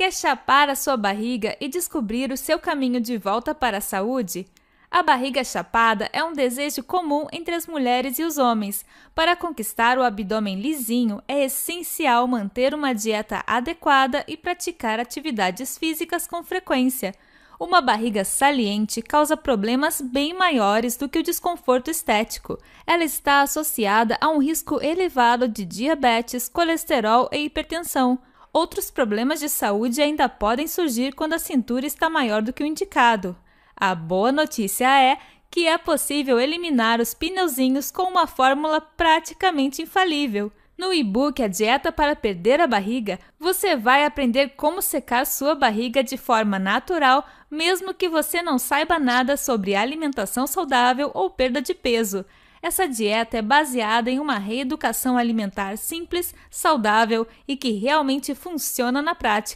Quer chapar a sua barriga e descobrir o seu caminho de volta para a saúde? A barriga chapada é um desejo comum entre as mulheres e os homens. Para conquistar o abdômen lisinho, é essencial manter uma dieta adequada e praticar atividades físicas com frequência. Uma barriga saliente causa problemas bem maiores do que o desconforto estético. Ela está associada a um risco elevado de diabetes, colesterol e hipertensão. Outros problemas de saúde ainda podem surgir quando a cintura está maior do que o indicado. A boa notícia é que é possível eliminar os pneuzinhos com uma fórmula praticamente infalível. No e-book A Dieta para Perder a Barriga, você vai aprender como secar sua barriga de forma natural, mesmo que você não saiba nada sobre alimentação saudável ou perda de peso. Essa dieta é baseada em uma reeducação alimentar simples, saudável e que realmente funciona na prática.